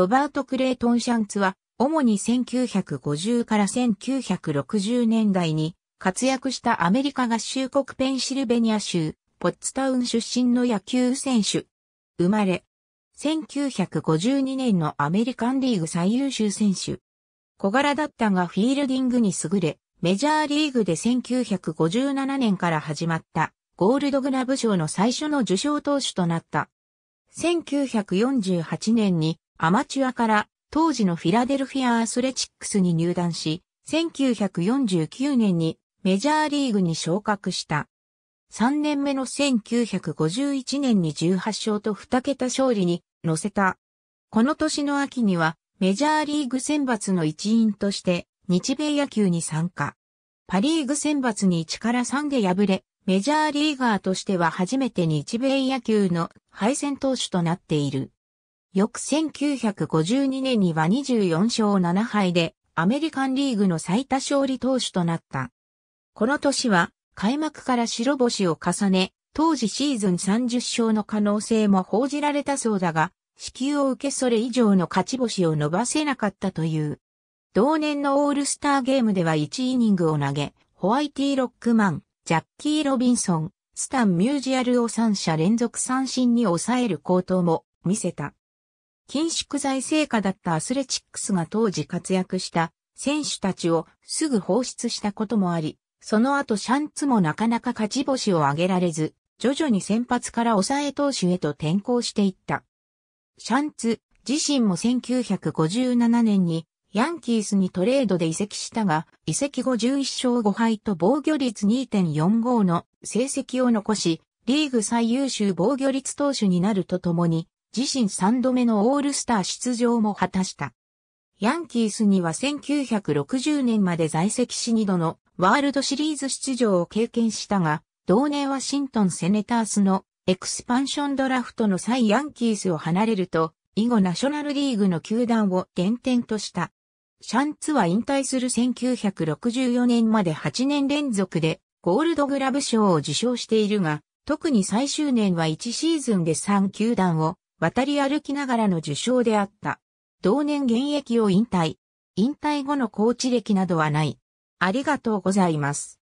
ロバート・クレイトン・シャンツは、主に1950から1960年代に活躍したアメリカ合衆国ペンシルベニア州、ポッツタウン出身の野球選手。生まれ。1952年のアメリカンリーグ最優秀選手。小柄だったがフィールディングに優れ、メジャーリーグで1957年から始まったゴールドグラブ賞の最初の受賞投手となった。1948年にアマチュアから当時のフィラデルフィアアスレチックスに入団し、1949年にメジャーリーグに昇格した。3年目の1951年に18勝と2桁勝利に乗せた。この年の秋にはメジャーリーグ選抜の一員として日米野球に参加。パリーグ選抜に1から3で敗れ、メジャーリーガーとしては初めて日米野球の敗戦投手となっている。翌1952年には24勝7敗でアメリカンリーグの最多勝利投手となった。この年は開幕から白星を重ね、当時シーズン30勝の可能性も報じられたそうだが、支給を受けそれ以上の勝ち星を伸ばせなかったという。同年のオールスターゲームでは1イニングを投げ、ホワイティ・ロックマン、ジャッキー・ロビンソン、スタン・ミュージアルを3者連続三振に抑える高騰も見せた。緊縮財政下だったアスレチックスが当時活躍した選手たちをすぐ放出したこともあり、その後シャンツもなかなか勝ち星を挙げられず、徐々に先発から抑え投手へと転向していった。シャンツ自身も1957年にヤンキースにトレードで移籍したが、移籍後11勝5敗と防御率2.45の成績を残し、リーグ最優秀防御率投手になるとともに、自身3度目のオールスター出場も果たした。ヤンキースには1960年まで在籍し2度のワールドシリーズ出場を経験したが、同年ワシントンセネタースのエクスパンションドラフトの際ヤンキースを離れると、以後ナショナルリーグの球団を転々とした。シャンツは引退する1964年まで8年連続でゴールドグラブ賞を受賞しているが、特に最終年は1シーズンで3球団を渡り歩きながらの受賞であった。同年現役を引退。引退後のコーチ歴などはない。ありがとうございます。